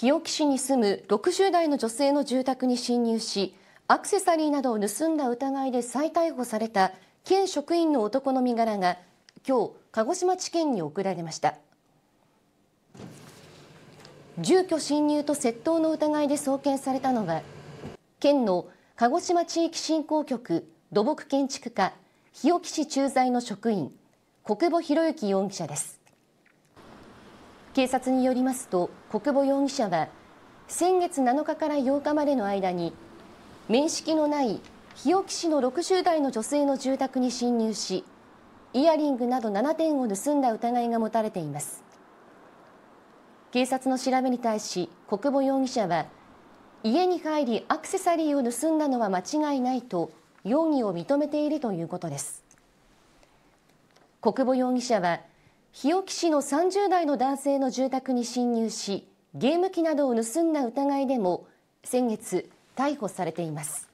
日置市に住む60代の女性の住宅に侵入しアクセサリーなどを盗んだ疑いで再逮捕された県職員の男の身柄が今日鹿児島地検に送られました住居侵入と窃盗の疑いで送検されたのは県の鹿児島地域振興局土木建築課日置市駐在の職員小久保博之容疑者です警察によりますと小久保容疑者は先月7日から8日までの間に面識のない日置市の60代の女性の住宅に侵入しイヤリングなど7点を盗んだ疑いが持たれています警察の調べに対し小久保容疑者は家に入りアクセサリーを盗んだのは間違いないと容疑を認めているということです小久保容疑者は日置市の30代の男性の住宅に侵入しゲーム機などを盗んだ疑いでも先月逮捕されています